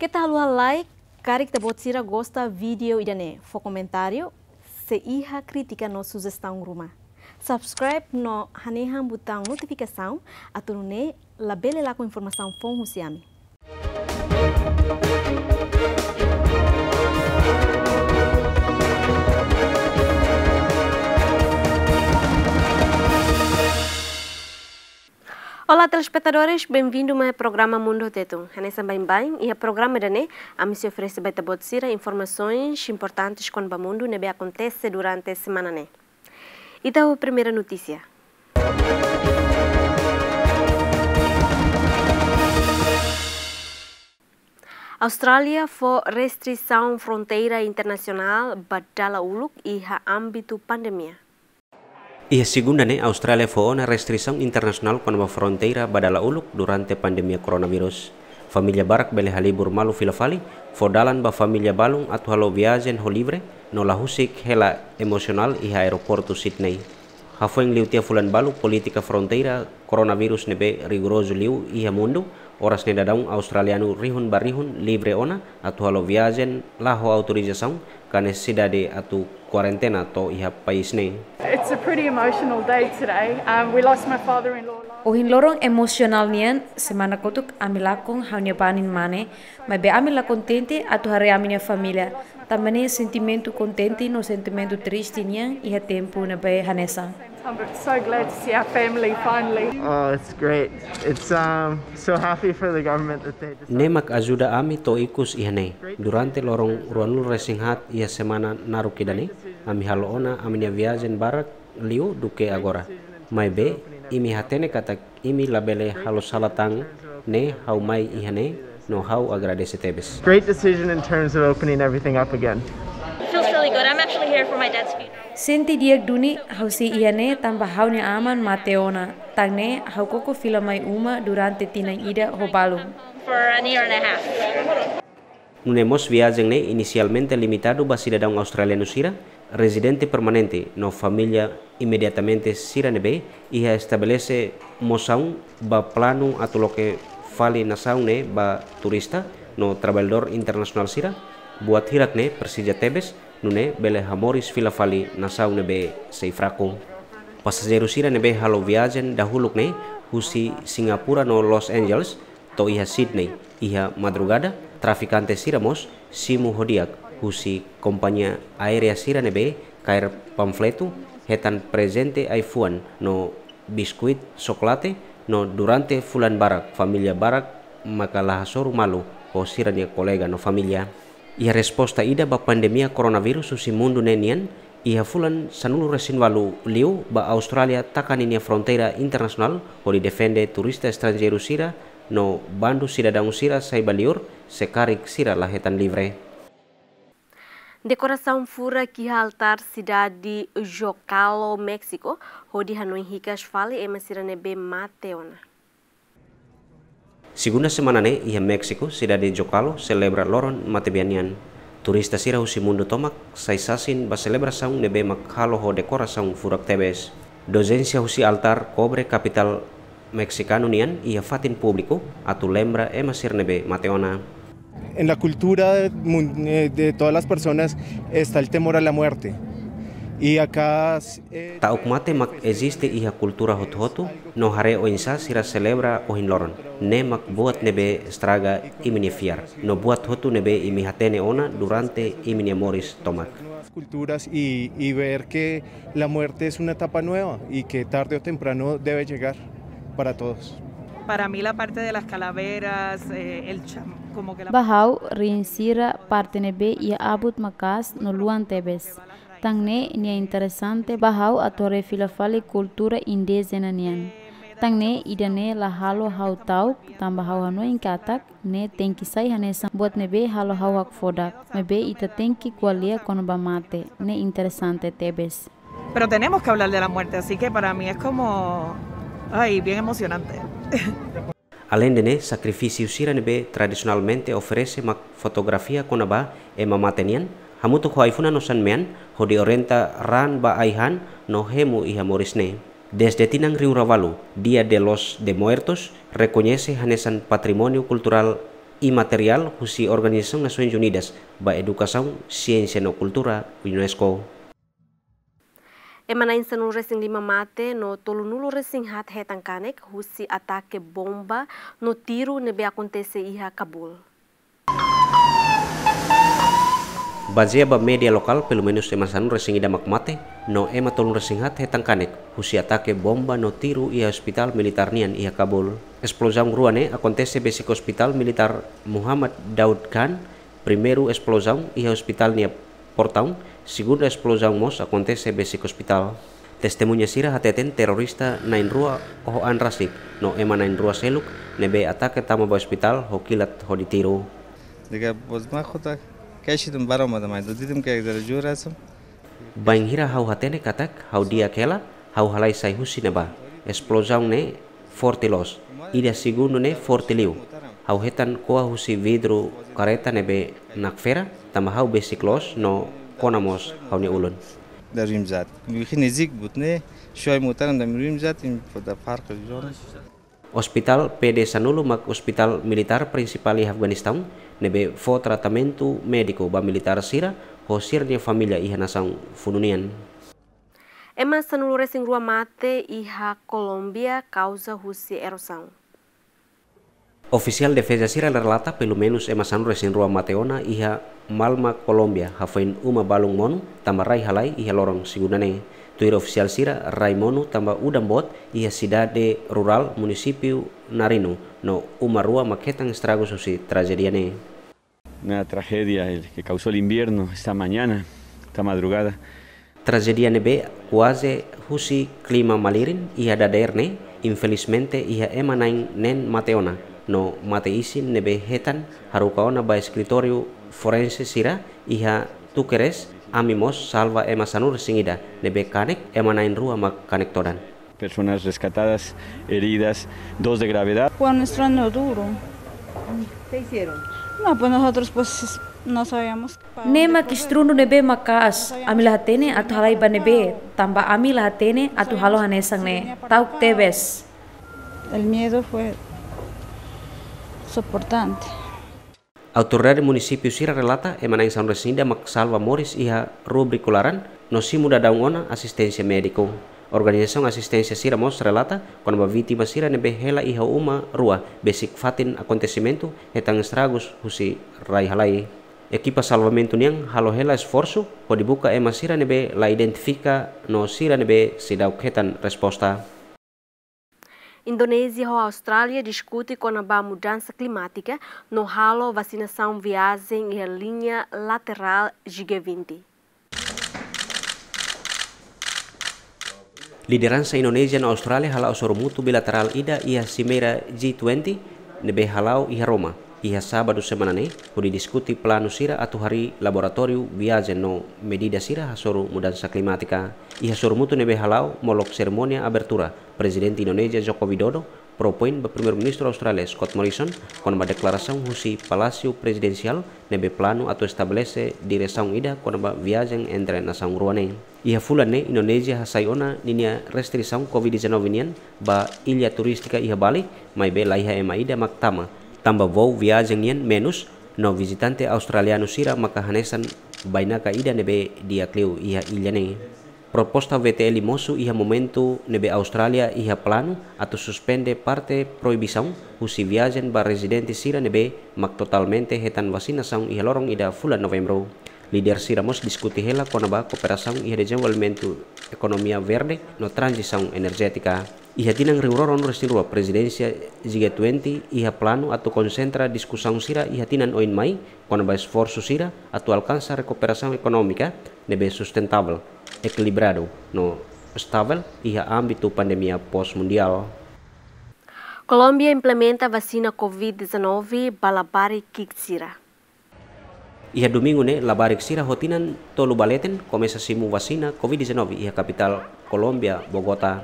Kita lua like, Caric sira gosta video e dane for comentário, se iha crítica no sugestão rumah. Subscribe no haneham butang notificação, atunune labele laku com informação husiami. Olá telespectadores, bem-vindo ao programa Mundo Teto. Hanessa Baimbay e o programa da NE, a me se é oferece beta botsira informações importantes quando o mundo nebe né, acontece durante a semana NE. Né? Então, tá a primeira notícia. Austrália for restrição fronteira internacional badala uluk e ha âmbito pandemia. Ia segunda ne, Australia fue una internasional internacional con la frontera badala uluk durante pandemia coronavirus. Familia Barak beli halibur malu filafali, fodalan ba familia balung atau halo viajen ho libre, no husik hela emosional iha aeroportu Sydney. Hafueng liutia fulan balu politika frontera coronavirus nebe rigoroso liu iha mundu. oras ne dadaung australianu rihun barihun libre ona atau halo viajen laho autorizasaun kanes sidade atu quarantena to iha paisne. It's a pretty emotional day today. Um, we lost my father-in-law. Ohin lorong emosional nian semana kotuk amilakong haunya panin mane, ma be amila contente a tu hari aminya familia. Tamane sentimento contente no sentimento triste nian iha tempo na be hanesa. I'm so glad to see our family finally. Oh, it's great. It's um so happy for the government that they decided. Nemak azuda ami to ikus ihane. Durante lorong ruanul racing hat ia semana narukidane. Ami haloona ami nia viajen barak liu duke agora. Mai be imi hatene kata imi labele halos salatang ne hau mai ihane no hau agradece tebes. Great decision in terms of opening everything up again. It feels really good. I'm actually here for my dad's funeral. Senti diak duni hausi iane tamba haune aman mateona, tagne haukoko filamai uma durante tinang ida hobalum. For an year and a half. Nunemos viajen ne inicialmente limitado ba australiano sira, residente permanente, no familia imediatamente sira nebe, e estabelece moção ba plano atoloke fali nasaun ne ba turista, no trabalhador internacional sira, buat hirak ne Persija Tebes, nune bele hamoris filafali nasau nebe seifrako pasajero sira nebe halo viajen dahuluk ne husi Singapura no Los Angeles to iha Sydney iha madrugada trafikante siramos simu hodiak husi kompanya aerea sira nebe kair pamfletu hetan presente aifuan no biskuit soklate no durante fulan barak familia barak maka lahasoru malu ho siranya kolega no familia ia resposta ida ba pandemia coronavirus si mundo nenian ia fulan sanulu resin walu liu ba Australia takan inia frontera internasional o di defende turista estrangeru sira no bandu sira daun sira sai baliur sekarik sira lahetan livre. Dekorasi fura que altar cidade di Jocalo, México, onde Hanoi Ricas fala e Massirane Mateona. Siguna semana en Meksiko Ciudad de Jocalo celebra loron matebianian. Turista sira usi mundo tomak saisasin ba de nebe dekora saun furak tebes. Dozencia usi altar cobre capital mexicano nian ia fatin público atu lembra emasir sirnebe mateona. En la cultura de, eh, de todas las personas está el temor a la muerte. Y acá... Eh, existe y cultura hothotu, no hare o insa sira celebra o hinloron. Ne mak buat nebe estraga iminifiar, no buat hotu nebe hatene ona durante moris tomak culturas y, y ver que la muerte es una etapa nueva y que tarde o temprano debe llegar para todos. Para mí la parte de las calaveras, eh, el chamo como que la... Bajau Bahau, parte nebe y Abut Makas, luan Tebes. Tangne nia interesante bahau atore filafali cultura indígena nian. Tangne idane la halo hau tau tamba hau hano katak ne tenki sai hane sam buat nebe halo hau hak fodak. Mebe ita tenki kualia konoba mate ne interesante tebes. Pero tenemos que hablar de la muerte, así que para mí es como, ay, bien emocionante. Além de ne, sacrificio be tradicionalmente ofrece ma fotografía con aba e mamatenian, hamutu khaifuna no ho hodi orenta ran ba aihan no hemu iha morisne desde tinang riu ravalu dia de los de muertos recoñece hanesan patrimonio cultural imaterial husi organisasi Naciones Unidas ba edukasaun ciencia no cultura UNESCO Emana nu resing lima mate no tolu nulu resing hat kanek husi atake bomba no tiru nebe acontece iha Kabul. Bazia ba media lokal pelumenus masanu resing idamak mate, no tolong resing hat hetang husi atake bomba no tiru ia hospital militar nian ia Kabul. Explosão ruane akontese besik hospital militar Muhammad Daud Khan, primeru explosão ia hospital nia portaun, segunda explosão mos akontese besik hospital. Testemunha sira hateten terorista nain rua oho rasik, no ema nain rua seluk, nebe atake tamo ba hospital hokilat hoditiru. ho ditiru. Keshidim baramadım ayda. Dedim ki egzere jur asım. Banghira hau hatene katak hau dia kela hau halai sai husineba. Explosão ne forte los. Ida segundo ne forte liu. Hau hetan koa husi vidro kareta nebe nakfera tama hau basic los no konamos hau ne ulun. در رویم زد بیخی نزدیک بود نه شای محترم در رویم زد این در فرق جان Hospital PD Sanulu mak hospital militar principal di Afghanistan nebe fo tratamento medico ba militar sira hosirnya familia iha nasang fununian. Ema resing rua mate iha Colombia kausa husi erosang. Oficial defesa Feza Sira relata pelo menos ema resing rua mateona iha Malma Colombia hafain uma balung monu tambah rai halai iha lorong sigunane. Tuir ofisial Sira Raimono tamba udambot bot iha sidade rural munisipiu Narino no uma rua maquetang estragos si tragediane. una tragedia el que causó el invierno esta mañana, esta madrugada. tragedia nebe waze husi clima malirin iha daderne infelizmente iha emanain nen mateona no mateisin nebe hetan harukaona ba escritorio forense sira iha tukeres amimos salva ema sanur singida nebe kanek emanain rua mak kanek todan personas rescatadas, heridas, dos de gravedad. Fue un duro. ¿Qué hicieron? No, nah, pues nosotros pues no sabíamos. Nema kistrunu nebe makas, amila hatene atu halai banebe, tamba amila hatene atu halo hanesang ne, tebes. El miedo fue soportante. Autoridad del municipio Sira relata emanang San Resinda Max Salva Morris iha rubrikularan, nosi muda daungona asistencia médico. Organização assistência Sira Mos relata quando a vítima Sira hela iha uma rua besik fatin acontecimento etang estragos husi rai halai. Equipa salvamento niang halohela esforço podibuka ema Sira nebe la identifica no Sira nebe ketan resposta. Indonésia ou Austrália discute com a mudança climática no halo vacinação viagem e linha lateral G20. Lideran lideransa Indonesia dan Australia hala o mutu bilateral ida Ia Simera G20 nebe halau Ia Roma. Ia sábado semana ne, kudi diskuti plano sira atu hari laboratorium viagem no medida sira hasoru mudança klimatika Ia soru mutu nebe halau molok seremonia abertura Presiden Indonesia Joko Widodo propoin ba primer ministro australia Scott Morrison kon ba deklarasaun husi palasio presidensial nebe planu atau estabelece direção ida kon ba viajeng entre nação ruane. Ia fulan ne Indonesia hasai ona ninia saung COVID-19 nian ba ilia turistika ia Bali mai be laiha ema ida maktama tamba voo viajeng nian menus no visitante Australia nu sira makahanesan bainaka ida nebe dia kleu ia ilia ne. Proposta VTL e mosu iha momentum nebe Australia iha plano atau suspende parte proibisaun husi viajen ba residente sira nebe mak totalmente hetan vacinação iha lorong ida fulan novembro. sira Siramos diskuti hela konaba iha ia desenvolvimento ekonomia verde no transisaun energetika iha tinang riuroron rua presidencia G20 iha plano atau konsentra diskusaun sira iha tinan oin mai kona ba esforsu sira atau alkansa recuperação ekonomika nebe sustentable equilibrado no estável e a âmbito pandemia pós-mundial. Colômbia implementa vacina COVID-19 balabari kixira. a domingo ne labarik sira hotinan tolu baleten começa simu vacina COVID-19 a capital Colômbia, Bogotá.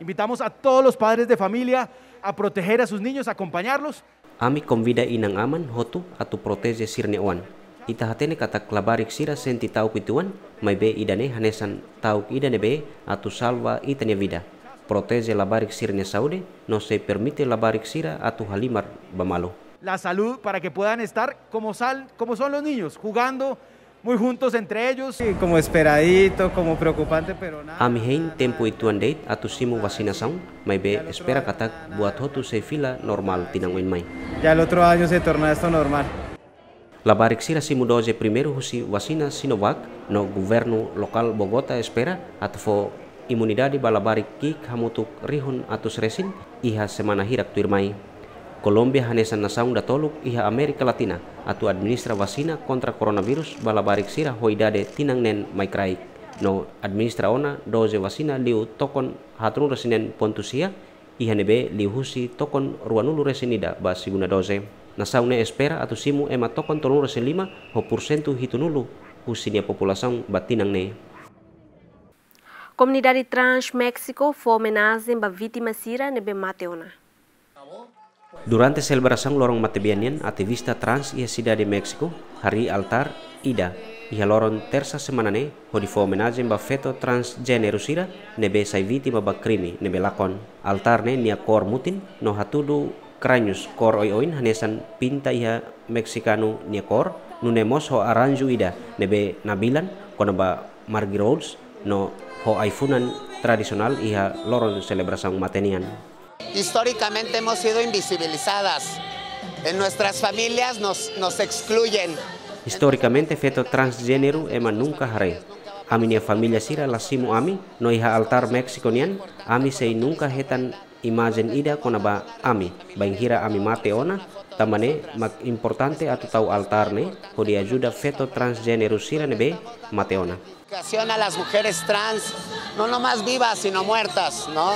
Invitamos a todos los padres de familia a proteger a sus niños, a acompañarlos. Ami convida inang aman hotu atu protege sirne oan. Ita hatene kata labarik sira senti tau kituan Mai be idane hanesan tauk idane be atu salva itane vida. Protege la barixira en saúde, no se permite la barik sira atu halimar bamalo. La salud para que puedan estar como, sal, como son los niños, jugando muy juntos entre ellos. como esperadito, como preocupante, pero nada. Ami hein gente, tiempo y tu andate a vacinación, be espera katak buat hotu se fila normal tinanguin mai. Ya el otro año se torna esto normal. La si mudoje primeru husi wasina Sinovac no governo lokal Bogota, espera atfo imunidade kik hamutuk rihun atus resin iha semana hirak tuirmai. Kolombia hanesan nasaung datoluk iha Amerika Latina atu administra wasina kontra coronavirus balabarik sira hoidade tinang nen maikraik. No administra ona doze wasina liu tokon hatrun resinen pontusia iha nebe liu husi tokon ruanulu resinida basiguna doze na sa espera ato simu e matokon tolong rasen lima ho porsentu hitunulu husinia populasyon batinang ne. Komunidade Trans Mexico foi homenagem ba vítima sira nebe Mateona. Durante celebração lorong matebianian, ativista trans ia sida de México, hari altar Ida, ia lorong terça semana ne, ho di homenagem ba feto transgênero sira nebe sai vítima ba crime nebe lakon. Altar ne nia kor mutin no hatudu craños cor oi oin hanesan pinta iha mexicano ni cor nunemos ho aranju ida nebe nabilan ba margi roads no ho aifunan tradicional iha loron celebración matenian históricamente hemos sido invisibilizadas en nuestras familias nos nos excluyen históricamente feto transgénero ema nunca hare Aminia familia sira simu ami no iha altar mexiconian ami sei nunca hetan imagen ida kona ba ami bain hira ami mate ona tamane mak importante atau tau altar ne hodi ajuda feto sira ne be mate ona a las mujeres trans no nomás vivas sino muertas no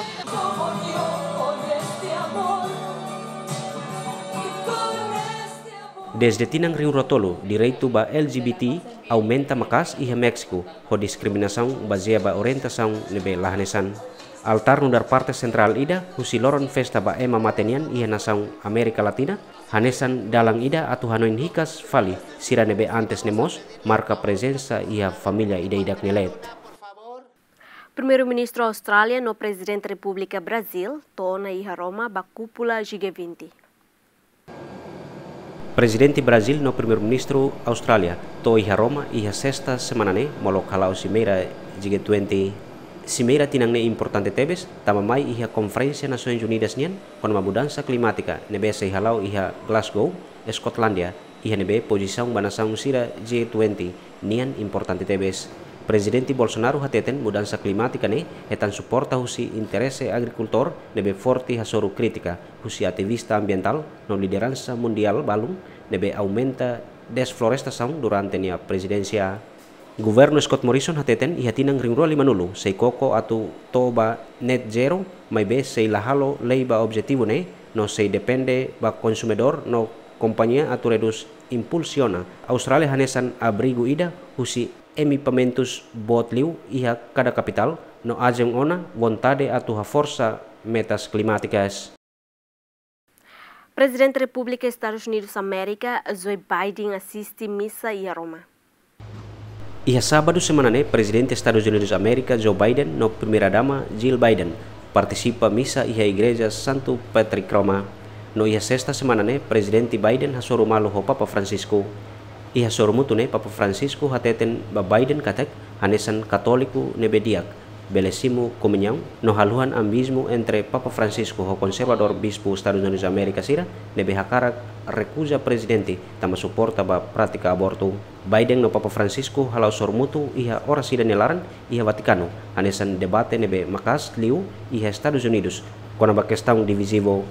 Desde Tinang Rio Rotolo, direito ba LGBT aumenta makas iha Mexico ho discriminação baseada ba orientasaun nebe lahanesan altar Nundar Partai parte sentral ida loron festa ba ema matenian ia nasang Amerika Latina hanesan dalang ida atau hanoin hikas fali Siranebe be antes nemos marka presensa ia familia ida Ida knelet. Primeiro-ministro Austrália no presidente da República Brasil, tona iha Roma ba cúpula G20. Presidente Brasil no primeiro-ministro Austrália, to iha Roma iha sexta semana ne molo kalau cimeira G20 Simeira tinang ne importante tebes, tamamai iha konferensi Nações Unidas nian, kon mudança klimatika nebe se halau iha Glasgow, Skotlandia, iha nebe posição banasaung sira G20 nian importante tebes. Presidente Bolsonaro hateten mudansa klimatika ne hetan suporta husi interesse agricultor nebe forti hasoru kritika husi ativista ambiental no lideransa mundial balum nebe aumenta desflorestasaung durante nia presidensia. Governo Scott Morrison hateten ihatinang ringrua lima nulu sei koko atu toba net zero mai be sei lahalo leiba objetivo ne no sei depende ba konsumedor no kompanya atu redus impulsiona Australia hanesan abrigu ida husi emi pamentus bot liu iha kada kapital no ajeng ona vontade atu ha forsa metas klimatikas. Presidente da República Estados Unidos América, Joe Biden assiste misa em Roma. Ia sábado semanane, Presiden Estados Unidos América, Joe Biden, no primeira-dama, Jill Biden, participa misa e gereja igreja Santo Patrick Roma. No ia sexta semanane, Presiden Biden hasoro malu ho Papa Francisco. Ia soro mutune Papa Francisco hateten ba Biden katek hanesan katoliku nebediak, belesimu comunhão no haluan ambismu entre Papa Francisco, ho conservador bispo Estados Unidos Amerika Sira, nebe hakarak rekuja presidente tama suporta ba pratika aborto. Biden no Papa Francisco halau sormutu iha ora sida nelaran iha Vaticano, anesan debate nebe makas liu iha Estados Unidos, kona ba questão divisivo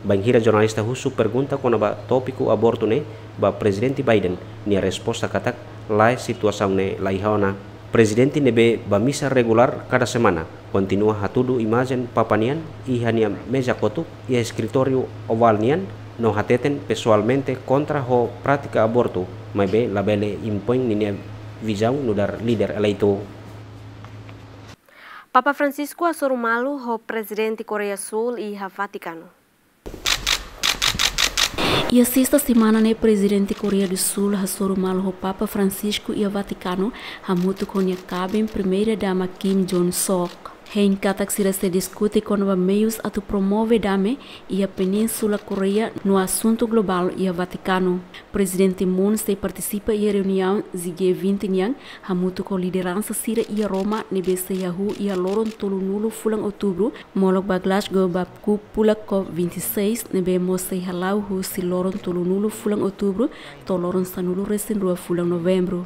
Banhira jurnalista husu pergunta kona ba topiku aborto ne ba presidente Biden, ni resposa resposta katak lai situasaun ne lai haona. Presiden nebe bamisa regular kada semana. kontinua hatudu imagen papanian ihania meja kotuk ia escritorio ovalnian no hateten pessoalmente kontra ho pratika aborto, maibe labele impoin ninia vijau nudar lider líder eleito. Papa Francisco asur malu ho Presiden Korea Sul iha Vatikanu. E esta semana, né, presidente Coreia do Sul, Hassouro Malho, Papa Francisco e o Vaticano, Hamuto Konyakabe, primeira dama Kim jong Suk. Hein katak sira se discute com os meios a promover promove dame e a Península Coreia no assunto global e a Vaticano. Presidente Moon se participa em reunião zige 20 nyang hamutu com liderança sira e Roma nebese yahu e a loron tolu nulo fulang outubro molok baglash go babku pulak 26 nebe mose halau hu si loron tolu nulo fulang outubro to loron sanulo resen rua fulang novembro.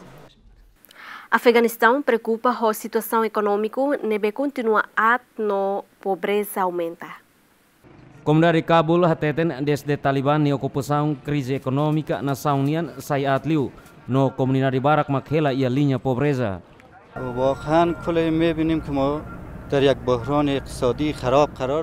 Afeganistão preocupa a situação econômica, nebe continua a no pobreza aumentar. dari Kabul hateten desde Taliban ni ocupação crise econômica na saunian sai atliu no comunidade barak makhela ia linha pobreza. واقعا کل می بینیم که ما در یک بحران اقتصادی خراب قرار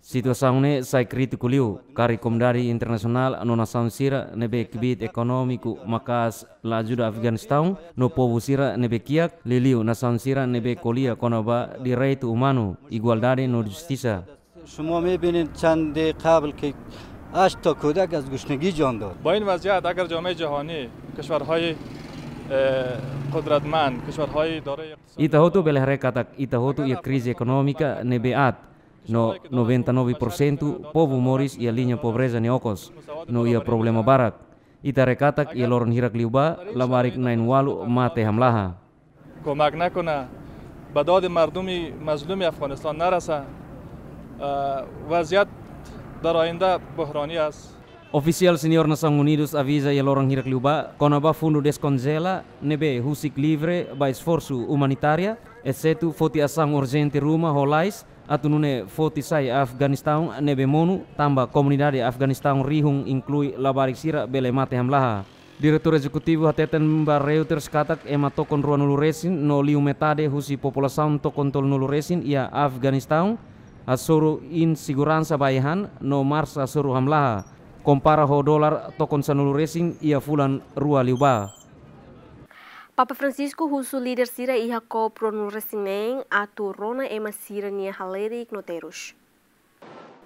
Situazione sai critico liu, komdari internasional internazional anu non sira nebe kibit ekonomiku makas laju da Afghanistan no povo sira nebe kiak liliu nasan sira nebe kolia konoba direitu umano igualdade no justiça. شما میبینید چند ke که اش تا کودک از گشنگی جان داد با این agar اگر jahani, جهانی کشورهای قدرتمند کشورهای دارای اقتصاد ایتهوتو بلهره کاتک ایتهوتو یک کریز اکونومیکا نبیات no 99% povo moris ia linha pobreza ni okos no ia problema barat ita rekatak ia loron hirak liuba lamarik nain walu mate hamlaha کمک نکنه به داد مردم مظلوم افغانستان نرسه وضعیت در آینده بحرانی as. Oficial senior Nação Unidos avisa e lorang hirak liuba conaba fundo descongela nebe husik livre ba esforço humanitária exceto foti ação urgente ruma holais atu nune foti sai Afghanistan nebe monu tambah komunidade Afghanistan rihung inclui labarik sira bele mate hamlaha eksekutif Eksekutif Hateten Reuters katak ema tokon ruan nulu resin no liu metade husi populasaun tokon tol nulu resin ia Afghanistan asuru insiguransa bayahan no mars asuru hamlaha kompara ho dolar tokon sanulu resin ia fulan rua liu ba Papa Francisco husu líder sira iha ko pronuresineng atu rona ema sira nia halerik noterus.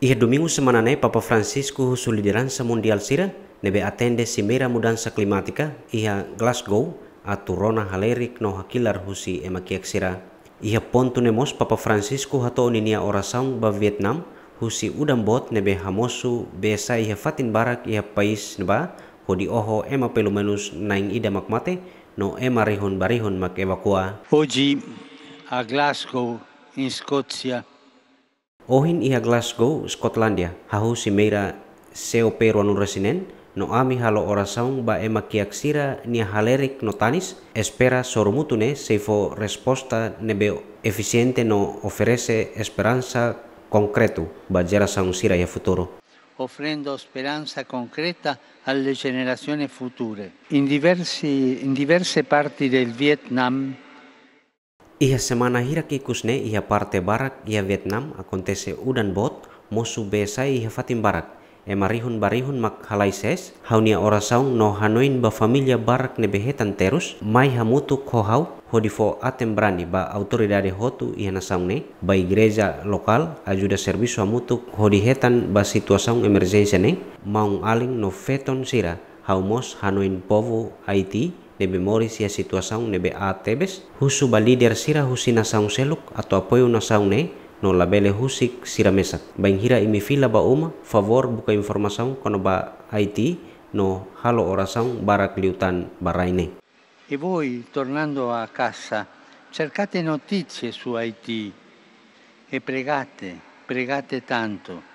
Iha domingu semana ne Papa Francisco husu lideran mundial sira nebe atende simera mudansa klimatika iha Glasgow atu rona halerik no hakilar husi ema kiek sira. Iha pontu nemos Papa Francisco hato ninia orasaung ba Vietnam husi bot nebe hamosu besa iha fatin barak iha pais neba hodi oho ema pelumenus naing ida makmate no e marihun barihun mak evakua. Oji a Glasgow in Scozia. Ohin iha Glasgow, Skotlandia, hahu si meira seo peru resinen, no ami halo orasaung ba ema kiaksira nia halerik notanis espera sorumutune seifo resposta nebe efisiente no oferese esperanza konkreto ba jera saung sira ya futuro. offrendo speranza concreta alle generazioni future. In, diversi, in diverse parti del Vietnam Ia semana hira ki kusne ia parte barak ia Vietnam acontece udan bot mosu besai ia fatim barak Emarihun barihun mak halaises haunia saung no hanoin ba familia barak nebehetan terus mai hamutu kohau hodifo atem brani ba autoridade hotu ne ba igreja lokal ajuda servisu hamutu hodihetan ba situasaung emergensia ne maung aling no feton sira haumos hanoin povo Haiti nebe moris situasung situasaung nebe atebes husu ba lider sira husina saung seluk atau apoyo na saung ne no labele husik siramesak bain hira imi fila ba uma favor buka informasaun kono ba Haiti no halo orasaun barak liutan baraine e voi tornando a casa cercate notizie su Haiti e pregate pregate tanto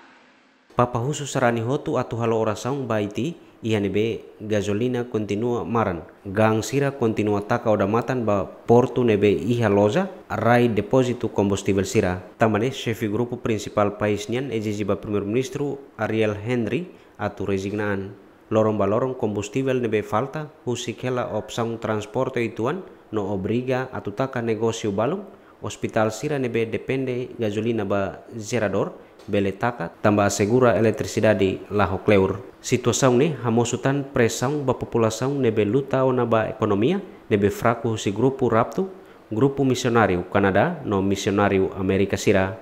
Papa khusus rani hotu atu halo orasaun ba Haiti iyan be gasolina kontinua maran gang sira kontinua taka oda matan ba portu nebe iha loza rai depositu combustible sira tamane chefi grupu principal pais nian ba primer ministro Ariel Henry atu resignaan lorong ba lorong combustible nebe falta husikela opção transporte ituan no obriga atu taka negosio balung. hospital sira nebe depende gasolina ba zerador beletaka tambah segura eletricidad laho kleur. Hocleur. Situação ne hamosutan pressão ba população nebe luta ona ba ekonomia nebe fraku si grupu rapto grupu misionariu Kanada, no misionariu Amerika Sira.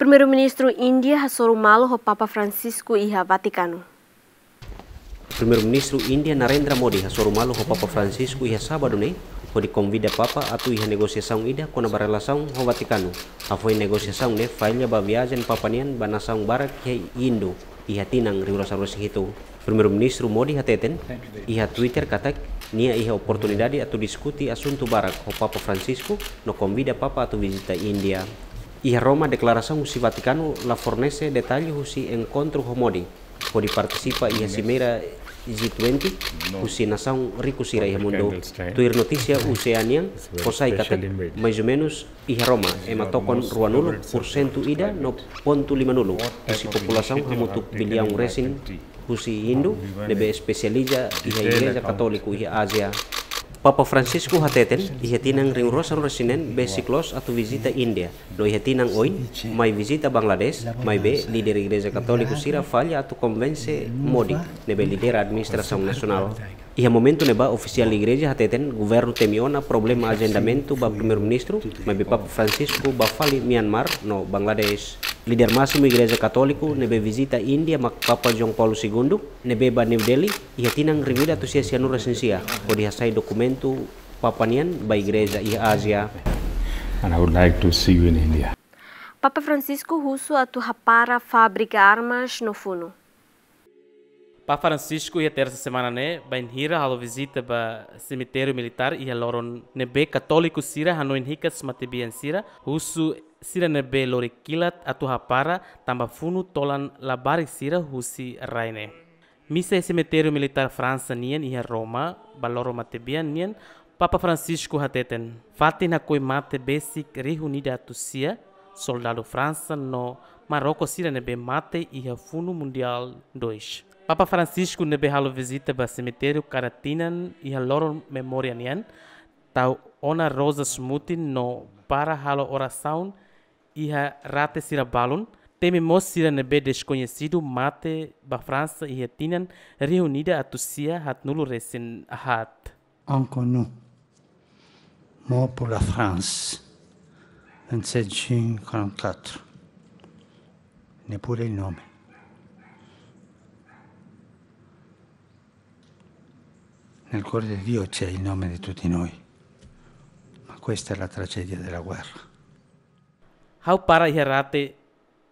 Primeiro-ministro India hasoru Malo ho Papa Francisco iha a Primeiro-ministro India Narendra Modi hasoru Malo ho Papa Francisco iha Sabadu sábado di vida papa atu iha negosiasaung ida kona barelasaung ho Vatikano. i negosiasaung ne failnya nian papanian banasaung barak ke Indo iha tinang riurasa-urasa hitu. Primeiro ministru Modi hateten iha Twitter katak nia iha oportunidade atu diskuti asuntu barak ho Papa Francisco no convida papa atu visita India. Iha Roma declaração si Vatikanu la Fornese detalhe si encontro ho Modi pode participar e a cimeira G20 kusi nasang riku rico sira e mundo tu ir notícia oceania posai kata mais ou menos e Roma ema tokon ruanulo por cento ida no ponto lima nulo si população hamutuk bilhão resin kusi Hindu nebe especializa e a katoliku católico asia Papa Francisco hateten ihetinang ring rosan resinen basic los atau visita India. Lo tinang oin, mai visita Bangladesh, mai be líder Gereja Katolikus Sira Falia atau konvense Modi, nebe líder administrasi nasional. E a momento ne ba oficial igreja até ten governo temiona problema agendamento ba primeiro-ministro, ma be Papa Francisco ba fali Myanmar no Bangladesh. Lider máximo igreja católico nebe visita India ma Papa John Paulo II nebe ba New Delhi ia tinang revida tu sia sianu resensia o dokumentu dokumento papanian ba igreja ia Asia. And I would like to see you in India. Papa Francisco Russo atu rapara fábrica armas no funo. Papa Francisco ia terasa semana ne, bain hira halo visita ba cemitério militar ia loron nebe katoliku sira hanoin hikas matebian sira husu sira nebe lori kilat atu hapara tamba funu tolan labari sira husi raine. Misa e cemitério militar França nian ia Roma baloro matibian nian Papa Francisco hateten. Fatin hakoi mate besik nida atu sia soldado França no Maroko sira nebe mate ia funu mundial 2. Papa Francisco nebehalo visita ba cemitério Karatinan e Loro Memorianian, tau ona rosa smutin no para halo oração e a rate sira balun teme mos sira be desconhecido mate ba França e a Tinan reunida a Tussia hat nulo resin hat. Anco nu, mo pour la France, 27 juin 44, ne pour le nome. Nel cuore di Dio c'è il nome di tutti noi, ma questa è la tragedia della guerra. Hau para iha rate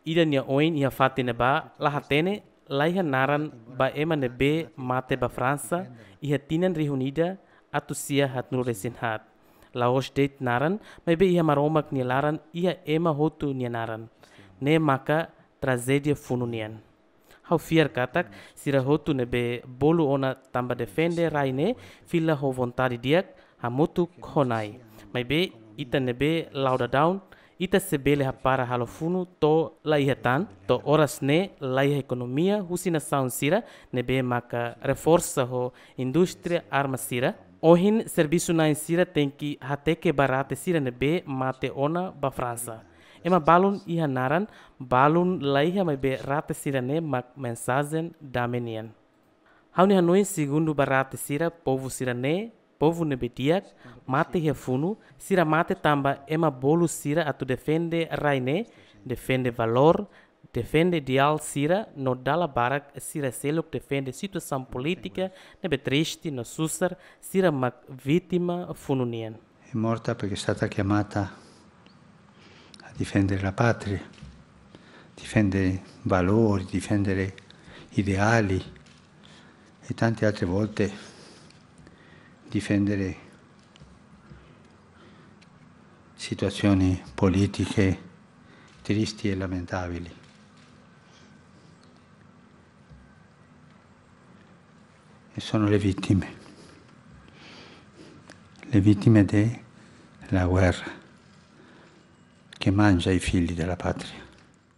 ida nia oin iha fatine ba lahatene laiha naran ba ema be mate ba Fransa iha tinan rihunida atu sia hat nuresin hat. La Laos det naran mebe iha maromak nia laran iha ema hotu nia naran. Ne maka tragedia fununian hau fiar katak sira hotu be bolu ona tamba defende raine fila ho diak hamutu khonai mai be ita be lauda down ita sebele ha para halofunu to laihatan to oras ne laiha ekonomia husina saun sira be maka reforça ho indústria arma sira ohin serviço na sira tenki hateke barate sira be mate ona ba frança Ema balun iha naran, balun laiha mai be sira ne mak mensazen damenian. Hauni hanoi segundo barata sira ne sirane, ne nebediak, mate funu sira mate tamba ema bolu sira atu defende raine, defende valor, defende Dial sira no dala barak sira seluk defende situação politika ne triste no susar sira mak Vitima fununien. È morta perché è stata chiamata difendere la patria, difendere valori, difendere ideali e tante altre volte difendere situazioni politiche tristi e lamentabili. E sono le vittime, le vittime della guerra. que manja i figli della patria.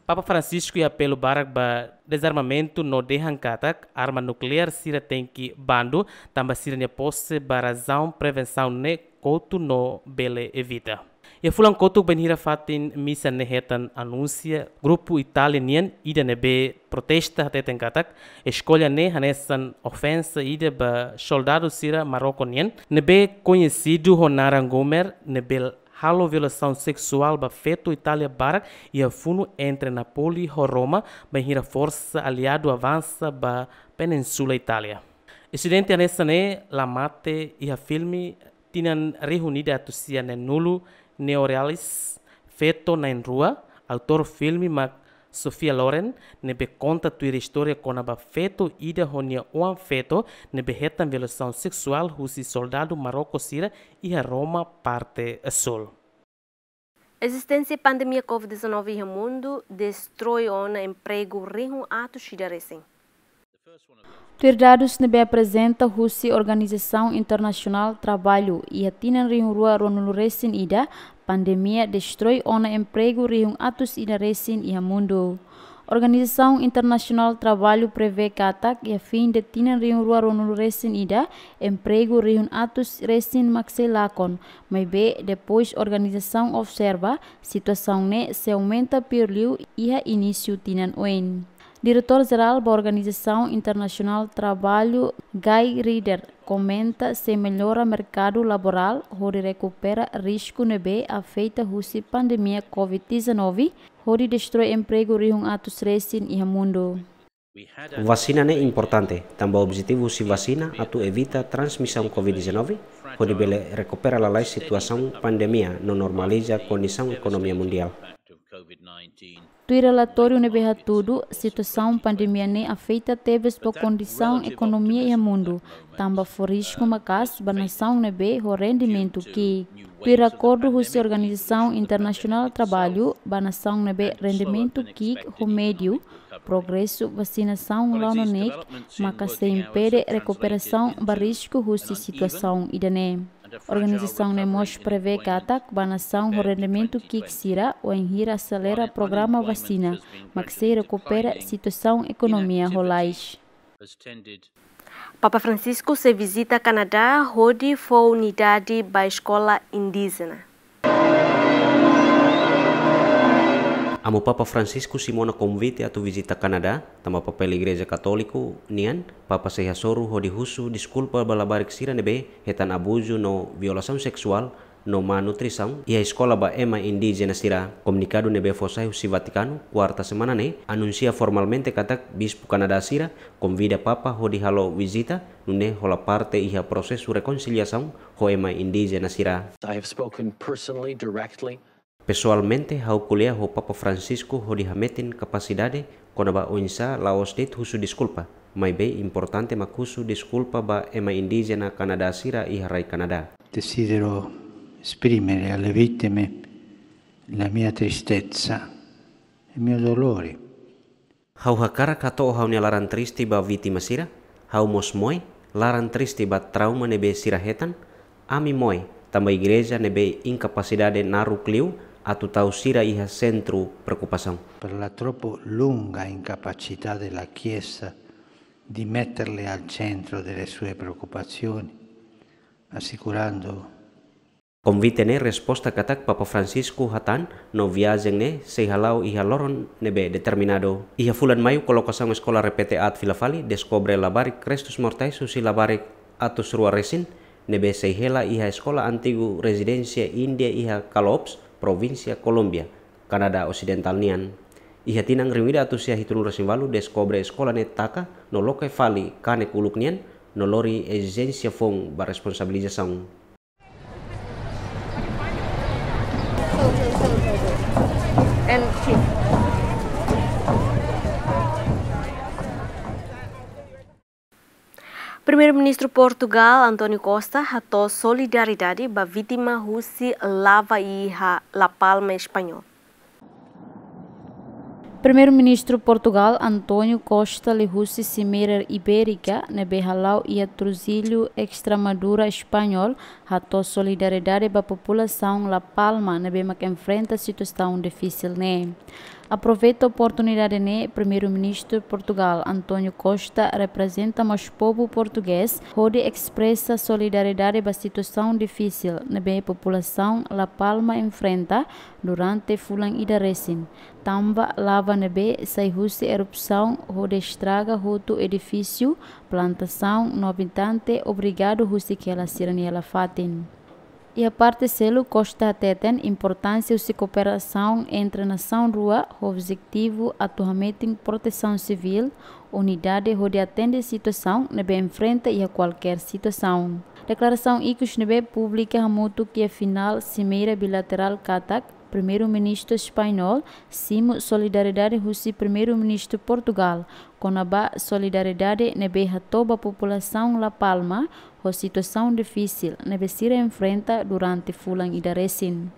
Papa Francisco apelo pelo barakba desarmamento no dehan katak arma nuclear sira tenki bando tamba sira ne posse barazão prevenção ne né? kotu no bele evita. Ia fulan kotu benhira fatin missa ne hetan anuncia grupo italianian ida ne be protesta até ten katak escolha ne hanessan ofensa ida ba soldado sira maroconian ne be conhecido honaran gomer ne bel halo violação sexual ba feto Itália Barak e a funo entre Napoli e Roma, bem hira força aliado avança ba península Itália. Estudante nessa né, la mate e a filme tinham reunido a tossia nulo neorealis feto na rua, autor filme ma Sofia Loren nebe conta tua história com a feto da honia um feto nebe reta violação sexual husi soldado Marocco sira e a Roma parte sul. Existência da pandemia COVID-19 no mundo destrói o emprego rinho ato chidarecem. Twirdaus ne bê prezenta husi organizason internasional trabalhu y a tinan rihu Ruaronul resin ida, pandemiademia destroi ona empregu riun atus I na resin a mudou. Organizason Internasional trabalhu prevê ka atak y e fin de tin riun Ruaronul resin da empregu riun atus ressinmakselakon, Mai bê depois organizason observa, situason ne se aumentaa pirliu a inísu tinnan ON. Diretor-geral da Organização Internacional do Trabalho, Guy Reader, comenta se melhora o mercado laboral, onde recupera risco bem afeta russa pandemia COVID-19, onde destrói emprego rihun atus resin e mundo. Vacina é importante, também o objetivo se vacina atu evita transmissão COVID-19, onde bele recupera a situação pandemia, não normaliza a condição economia mundial. Tui relatório ne berra tudo, situação pandemia ne afeta teves por condição economia e mundo. Tamba for risco macas, nação ne be o rendimento que. Tui acordo com a Organização Internacional do Trabalho, nação ne be rendimento que o médio, progresso, vacinação lá no NEC, macas impede recuperação, barrisco com situação idane. Organização NEMOS prevê que a ataque banação o rendimento que ou enhira acelera o programa vacina, mas que se recupera situação economia rolais. Papa Francisco se visita Canadá, onde foi unidade da escola indígena. amo Papa Francisco simona convite atau visita Kanada, tama Papa gereja Katoliku nian, Papa se soru, ho dihusu disculpa balabarik sira nebe hetan abuzu no violasam seksual, no manutrisam ia sekolah ba ema indigena sira Komunikado nebe fosai husi Vatikanu kuarta semana ne anuncia formalmente katak bispu Kanada sira convida Papa ho dihalo visita nune hola parte iha processo rekonsiliasam ho ema indigena sira I have spoken personally directly Pessoalmente, hau kuliah ho Papa Francisco ho dihametin capacidade quando ba unsa Laos dit husu disculpa, mai be importante makusu disculpa ba ema indigena Kanada sira Iharai Kanada. Canada. Desidero esprimere alle vittime la mia tristezza, E mio dolore. Hau hakara kato hau ni tristi ba vitima sira, hau mos moi, laran tristi ba trauma nebe sirahetan, ami moi, tambah igreja nebe incapacidade naru cliu, a atutausira iha centro preocupación. Per la troppo lunga incapacità della Chiesa di metterle al centro delle sue preoccupazioni, assicurando Convite ne resposta katak Papa Francisco hatan no viajen ne seihalau iha loron nebe determinado. Iha fulan mayu kolokasang sekolah repete at filafali descobre labarik Kristus mortai susi labarik atus rua resin nebe hela iha sekolah antigu residencia India iha kalops Provinsi Kolombia, Kanada Occidental nian. Iha tinang rimida atu sia hitulur simbalu deskobre sekolah escola netaka no lokai fali kane kuluk nian no lori exigencia fong ba responsabilização Primeiro-ministro Portugal, António Costa, atou solidariedade para a vítima russa Lava e La Palma espanhol. Primeiro-ministro Portugal António Costa Lehusi Cimeira Ibérica, Nebehalau e Atruzilho Extremadura Espanhol, ratou solidariedade para a população La Palma, que enfrenta situação difícil, né? Aproveita a oportunidade, né? Primeiro-ministro de Portugal, António Costa, representa mais povo português, onde expressa solidariedade para a situação difícil que a população La Palma enfrenta durante fulan ida recin. Tamba lava nebe sai russe erupção, onde estraga roto edifício, plantação, no habitante, obrigado russe que ela sirene ela fatem e a parte selo costa até tem importância se cooperação entre nação rua, objetivo atualmente em proteção civil, unidade onde atende situação nebe enfrenta e a qualquer situação. Declaração Icos nebe publica muito que a final cimeira bilateral CATAC primeiro-ministro espanhol, Simo Solidariedade Russi, primeiro-ministro Portugal, Conabá Solidariedade neberra toda a população La Palma, a situação difícil nebesira enfrenta durante fulan e daresin.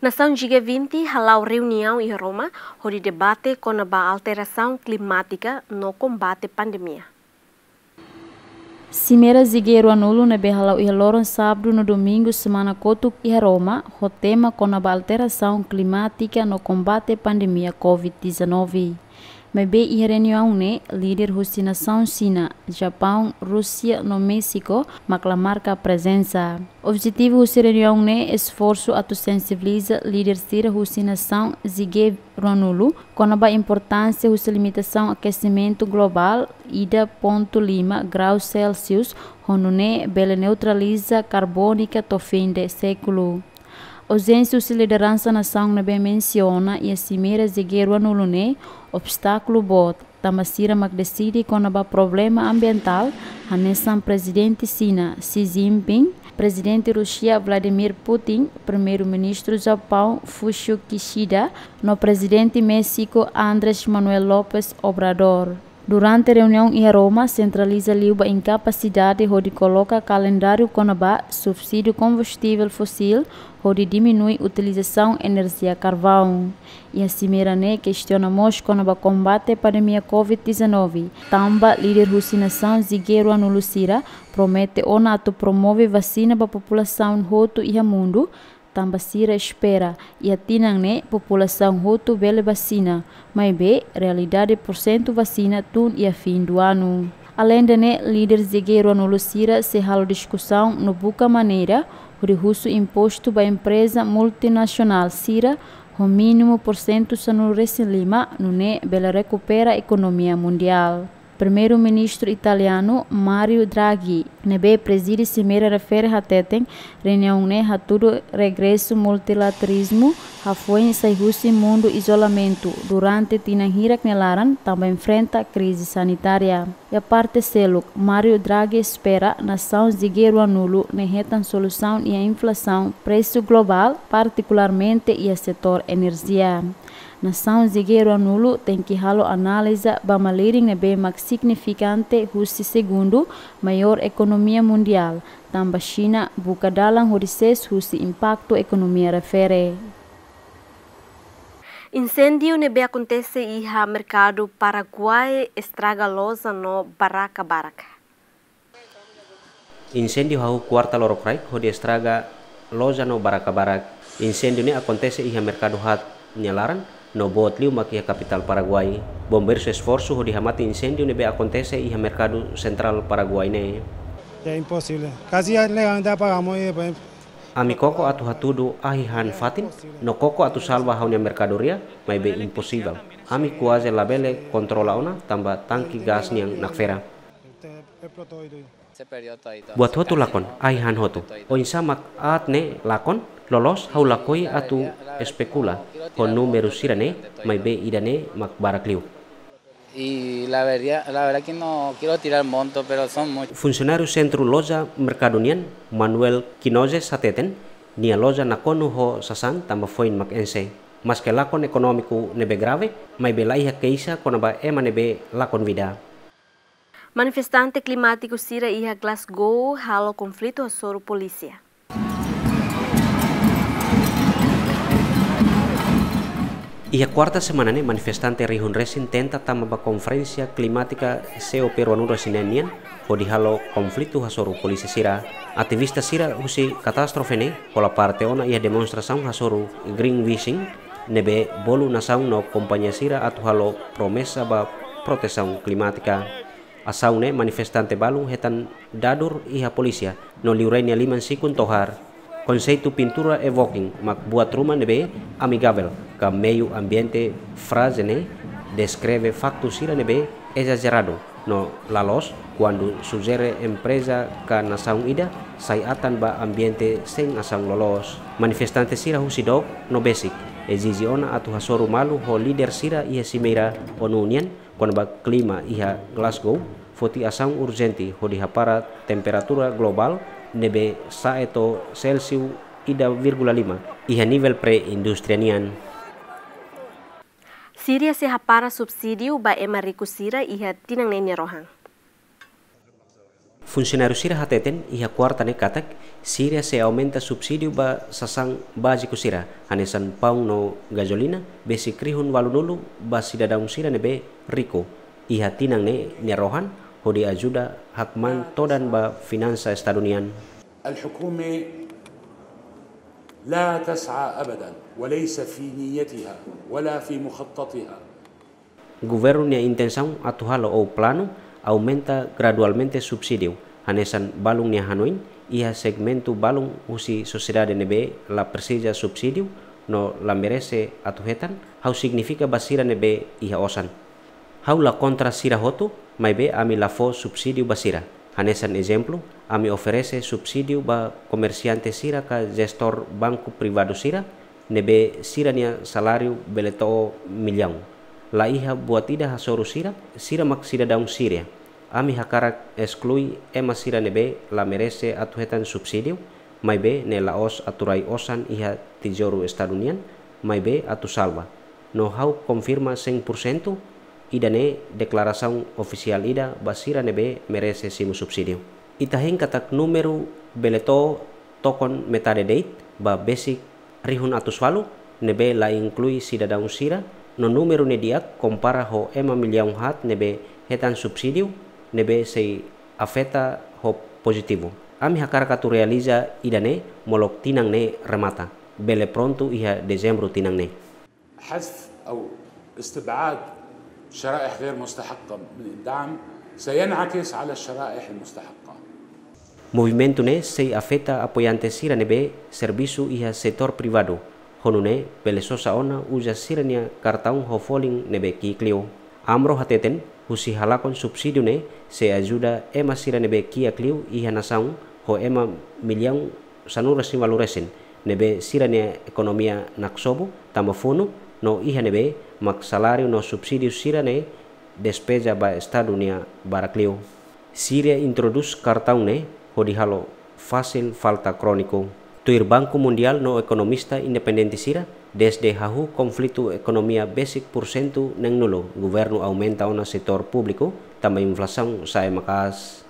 Nação G20 halau reunião em Roma, o debate com a alteração climática no combate à pandemia. Simera zigero anulo na e iloron sábado no domingo semana kotuk e Roma, o tema com a alteração climática no combate à pandemia COVID-19 bebê iraniano líder Husinação China, Japão, Rússia no México, marca presença. Objetivo iraniano esforço a sensibiliza líder Sira nação Zige Ronulu, com a importância da limitação aquecimento global ida ponto lima graus Celsius, onde Bele neutraliza carbônica to fim de século ausência de liderança nação na bem menciona e a cimeira de guerra no luné, obstáculo bot, tamasira magdecide com o problema ambiental, a nessa presidente Sina Xi Jinping, presidente Rússia Vladimir Putin, primeiro-ministro Japão Fumio Kishida, no presidente México Andrés Manuel López Obrador. Durante reunião em Roma, centraliza a incapacidade de coloca calendário Conabá, subsídio combustível fossil, onde diminui utilização energia carvão. E a Ne questiona Moscou no combate à pandemia Covid-19. Tamba, líder russinação Zigueiro Anulucira promete onato promove vacina para a população roto e a mundo, tambasira espera ia tinang ne população roto bele vacina, mas be realidade por cento vacina tun ia fim do ano. Além de ne, líder zegueiro anulusira se ralo discussão no buca maneira, o recurso imposto ba empresa multinacional Cira, o mínimo por cento se no Lima, no ne, bela recupera a economia mundial primeiro-ministro italiano Mario Draghi nebe preside cimeira fer hateten reunião ne haturo regresso multilateralismo hafuen saihusi mundo isolamento durante tina hirak nelaran também enfrenta crise sanitária e a parte seluk Mario Draghi espera nação zigueiro anulo nehetan né, solução e a inflação preço global particularmente e a setor energia na São Zigueiro anulo tem que halo analisa bamaliring na bemak significante husi segundo maior ekonomia mundial, tamba China buka dalang horises husi impacto ekonomia refere. Incendio nebe acontece iha e mercado Paraguai estraga loza no baraka baraka. Incêndio hau quarta lorocrai hodi estraga loza no baraka baraka. Incêndio ne acontece iha e mercado hat nyalaran no liu que kapital Paraguay. Bomber bombeiros esforço de remate incêndio nebe acontece sentral mercado central Ya, Kasi ya le Quase da pagamo a eh, mãe. Ami koko atu hatudu ahihan fatin, no koko atu salva haunia mercadoria, mai be imposible. Ami kuaze labele kontrola ona tamba tangki gas niang nakfera. Buat hotu lakon, ahihan hotu. Oin samak ne lakon, lolos haulakoi atu especula con números sirane idane irane makbarakliu. Y la verdad, la verdad que no quiero tirar monto, pero son muchos. Funcionario Centro Loja Mercadonian Manuel Quinoze Sateten ni loja konu ho sasan tamba foin mak ense. Mas ke lakon ekonomiku nebe grave, be laiha keisa konaba ema nebe lakon vida. Manifestante climático Sira iha Glasgow halo conflito a soro polícia. Ia a quarta semana ne manifestante rihun resin tenta tambah konferensia klimatika seo peruanu resinenian ho dihalo konfliktu hasoru polisi sira aktivista sira husi katastrofe ne pola parte ona ia demonstrasaun hasoru green wishing nebe bolu nasaun no kompanya sira atu halo promesa ba protesaun klimatika asaune manifestante balung hetan dadur iha polisia no liurenia liman sikun tohar conceito pintura evoking mak buat rumah nebe amigável ka meio ambiente frase ne descreve facto sira nebe exagerado no lalos quando sugere empresa ka nasaung ida sai atan ba ambiente sing asang lolos manifestante sira husidok no basic exige ona atu hasoru malu ho leader sira ia simeira onu union kon ba klima iha Glasgow foti asang urgenti ho dihapara temperatura global nebe sa eto Celsius ida virgula lima iha nivel pre-industrianian. Siria seha para subsidiu ba riku sira iha tinang nenya rohang. Funsionaru sira hateten iha kuarta ne katak Siria se aumenta subsidiu ba sasang jiku sira hanesan paung no gasolina besi krihun walunulu ba sidadaung sira nebe riko iha tinang ne rohan Hodi Ajuda, Hakman, ya, Todan Ba, Finansa Estadunian. الحكومة لا تسعى أبدا وليس في نيتها ولا في مخططها Governo intenção atual ou plano aumenta gradualmente subsídio. Hanesan balung nia Hanoi, ia segmento balung usi sociedade nebe la presija subsídio no la merece atuhetan, hau significa basira nebe ia osan. Hau la contra sirahotu, mai be ami lafo fo subsidio basira hanesan exemplo ami oferece subsidio ba komersiante sira ka gestor banku privado sira nebe sira nia salario beleto milyang la iha buat ida hasoru sira sira mak sida daung siria ami hakarak esklui ema sira nebe la merece atuhetan subsidio mai be ne laos aturai osan iha tijoru estadunian mai be atu salva no hau confirma 100% idane deklarasi ofisial ida basirane be merece simo subsidio. hing katak numero beleto tokon metade date ba basic rihun atus walu nebe la sida daun sira no numero ne diak kompara ho ema milhão hat nebe hetan subsidio nebe sei afeta ho positivo. Ami hakarkatu realiza idane molok tinang ne remata. Bele pronto iha dezembro tinang ne. حذف أو استبعاد شرائح غير مستحقة من الدعم سينعكس على الشرائح المستحقة Movimento ne se afeta apoyante sirane be servisu iha setor privado. Honune belesosa ona uja sirania kartaun hofoling nebe kiklio. Amro hateten husi halakon subsidio ne se ajuda ema sirane be kiakliu iha nasaung ho ema miliang sanuresin valuresen nebe sirania ekonomia naksobu tamafono no iha nebe mac salário no Sira sirane despeja ba estado nia barakleu Síria introduz cartão ne hodihalo fasil falta tuir banku Mundial no ekonomista independente sira desde hahu conflito ekonomia basic persentu neng nulo governo aumenta o sektor publiko também sae makas.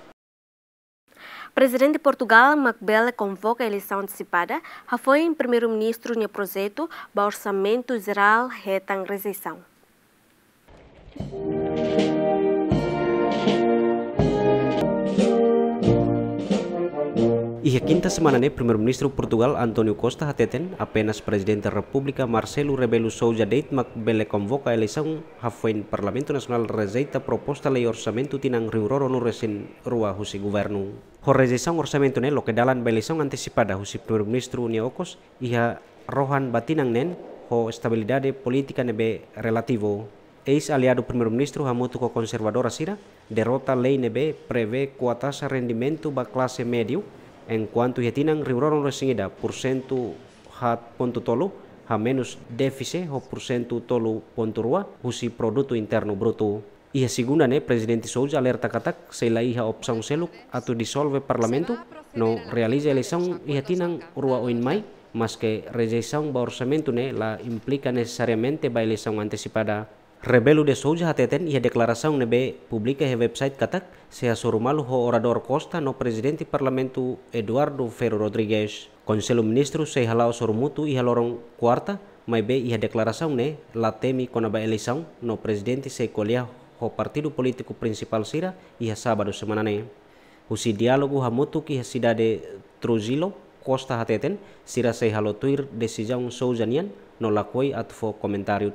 Presidente de Portugal, Macbela, convoca a eleição antecipada. A foi primeiro-ministro no projeto do Orçamento Geral Retan Receição. Ia quinta semana ne primeiro ministro Portugal Antonio Costa hateten apenas presidente da Marcelo Rebelo Sousa deit mak bele convoca hafen Parlamento Nacional rejeita proposta lei orçamento tinang riuroro no ruah rua husi governo. Ho rejeição orçamento ne lo que dalan eleição antecipada husi primeiro ministro Niocos ia rohan batinang nen ho estabilidade política nebe relativo. Eis aliado primeiro-ministro ko conservadora sira derota lei nebe prevê quotas rendimento ba classe médio en ya hiatinan riuroron resingida porcento hat ponto tolu ha menos déficit ho porcento tolu ponto rua husi produto interno bruto Ia segunda ne presidente Souza alerta katak sei lai ha opção seluk atu dissolve parlamento no realiza eleição hiatinan rua oin mai mas que rejeição ba orçamento ne la implica necessariamente ba eleição antecipada Rebelu de Souza hateten ia a declaração nebe publica e website katak se surumalu ho orador Costa no presidente parlamento Eduardo Ferro Rodrigues. Konselu ministru se halao surmutu ia lorong kuarta, mai be ia a ne latemi temi conaba no presidente se colia ho partido politiku principal sira ia sabado semanane. semana ne. Usi dialogu hamutu que de cidade Trujillo Costa ateten sira se halo tuir decisão Souzanian no lakoi coi atfo comentário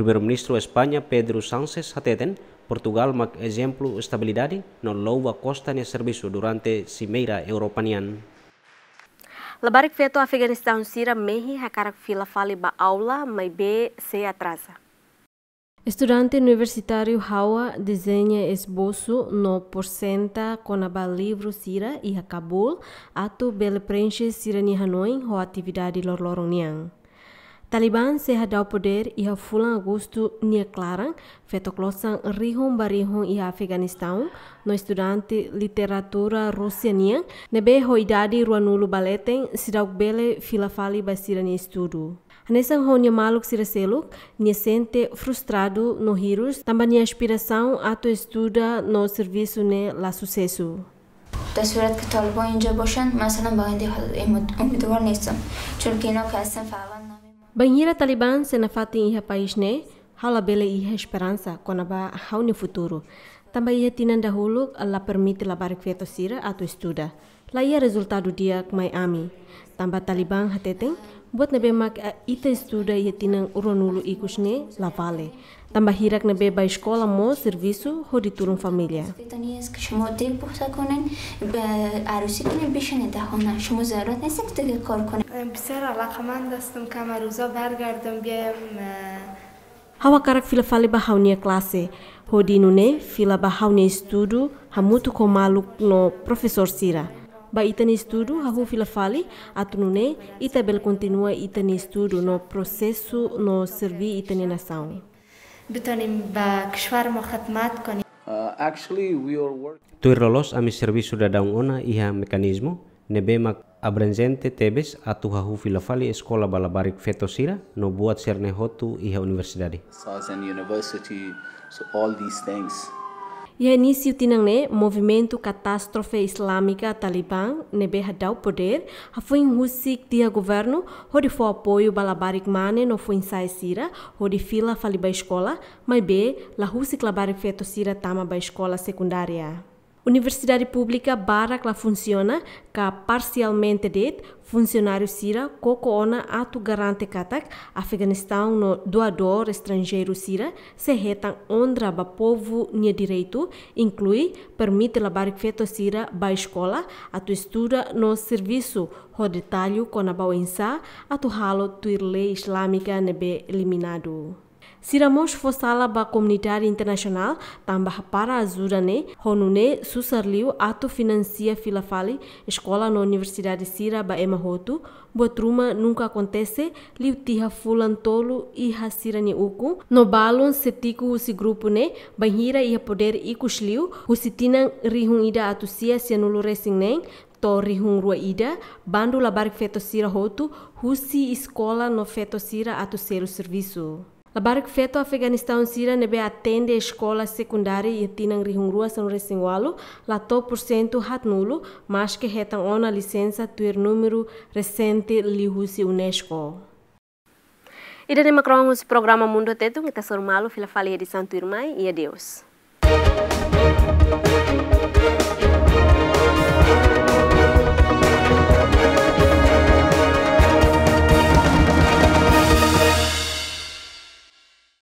Primeiro-Ministro da Espanha, Pedro Sánchez Hateten, Portugal mac exemplo estabilidade no louva costa ne serviço durante Cimeira Europeia. Labarik feto Afeganistão sira mehi hakarak fila fali ba aula mai be se atrasa. Estudante universitário Hawa desenha esboço no porcenta com a livro Sira e Hakabul, ato bele preenche Sira Nihanoi, ho atividade lor n'iang. Taliban seha dau poder ia fulan Augusto nia fetoclossan rihon barihon ia Afeganistão, no estudante literatura russiania, nebe roidade idade ruanulu baleten, sidauk filafali basira nia estudo. Anesan ho nia maluk sira sente frustrado no hirus, tamba inspiração aspiração ato estuda no serviço ne la sucesso. در صورت که طالبان اینجا باشند مثلا به آینده امیدوار نیستم Bangira Taliban senafati nafata iha país ne, hala bele iha esperansa konaba hau ni futuro. Tambah iha tinan dahulu la permiti la barik veto sira atau estuda. La iha resultado dia kmai ami. Tambah Taliban hateteng, buat nabe mak a ita estuda ia tinang uronulu ikusne lavale. Tambah hirak nabe bai sekola mo servisu ho ditulung familia. بسیار علاقه من دستم که همه روزا برگردم بیایم hawa karak fila fale ba klase hodinune fila ba studu hamutu ko no profesor sira ba itani estudo hahu fila fale atunune ita bel continua itani estudo no processo no servi itani nação. بتونیم Actually we are working. Tui rolos ami servisu da ona iha mekanismo nebema abrenzente tebes atu hahu filafali eskola balabarik fetosira no buat serne hotu iha universidade. So as an university, so all these things E ia início tinang né, o movimento catástrofe islâmica talibã nebe hadau poder hafin husik dia governo hori fo apoio balabarik mane no fo insai sira hori fila fali ba escola mas be la husik labarik feto sira tama ba escola secundária Universidade Pública barakla funciona ka parcialmente é det funcionário sira koko a atu garante katak Afeganistão no doador estrangeiro sira se retan ondra ba povo nia direito inclui permite labarik feto sira ba escola atu estuda no serviço ho detalhe kona ba atu halo tuirle islâmica nebe eliminado. Siramos fosala ba Comunidade internacional tambah para azurane honune susarliu ato financia filafali escola na Universidade Sira ba emahotu botruma nunca acontece liu tiha fulan tolo e hasirani uku no balon setiku usi grupo ne bahira ia poder ikus liu usitinang rihung ida atu sia sianulo resing neng torre rua ida, bandu labar fetosira hotu, husi escola no fetosira atu seru serviço. Labarak feto Afeganistão sira nebe atende escola secundária e tinang rihungrua são resingualo, lato por cento hat nulo, mas que retam ona licença tuir número recente lihusi Unesco. Ida de Macron, o programa Mundo Teto, que está formado pela falha de Santo Irmã e a Deus.